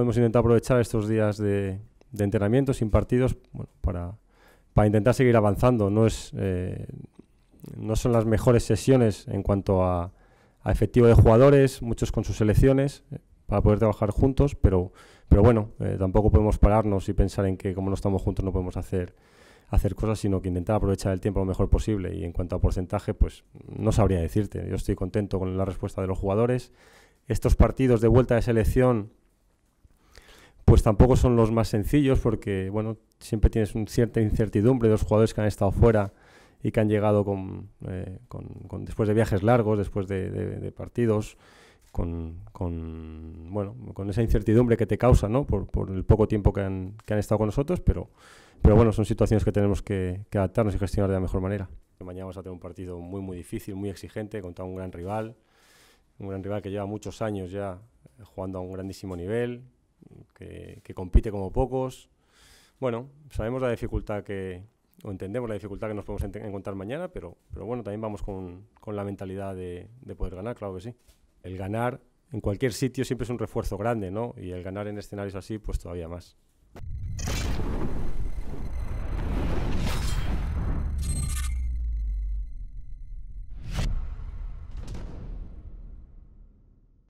hemos intentado aprovechar estos días de, entrenamiento sin partidos para, intentar seguir avanzando. No, es, eh, no son las mejores sesiones en cuanto a, efectivo de jugadores, muchos con sus selecciones, eh, para poder trabajar juntos, pero, pero bueno, eh, tampoco podemos pararnos y pensar en que como no estamos juntos no podemos hacer hacer cosas, sino que intentar aprovechar el tiempo lo mejor posible. Y en cuanto a porcentaje, pues no sabría decirte. Yo estoy contento con la respuesta de los jugadores. Estos partidos de vuelta de selección pues tampoco son los más sencillos porque, bueno, siempre tienes una cierta incertidumbre de los jugadores que han estado fuera y que han llegado con, eh, después de viajes largos, después de, partidos, con, esa incertidumbre que te causa, Por, el poco tiempo que han, estado con nosotros, pero, pero bueno, son situaciones que tenemos que, que, adaptarnos y gestionar de la mejor manera. Mañana vamos a tener un partido muy, muy difícil, muy exigente, contra un gran rival, un gran rival que lleva muchos años ya jugando a un grandísimo nivel, que, compite como pocos. Bueno, sabemos la dificultad que, o entendemos la dificultad que nos podemos encontrar mañana, pero, bueno, también vamos con, la mentalidad de, de, poder ganar, claro que sí. El ganar en cualquier sitio siempre es un refuerzo grande, ¿no? Y el ganar en escenarios así, pues todavía más.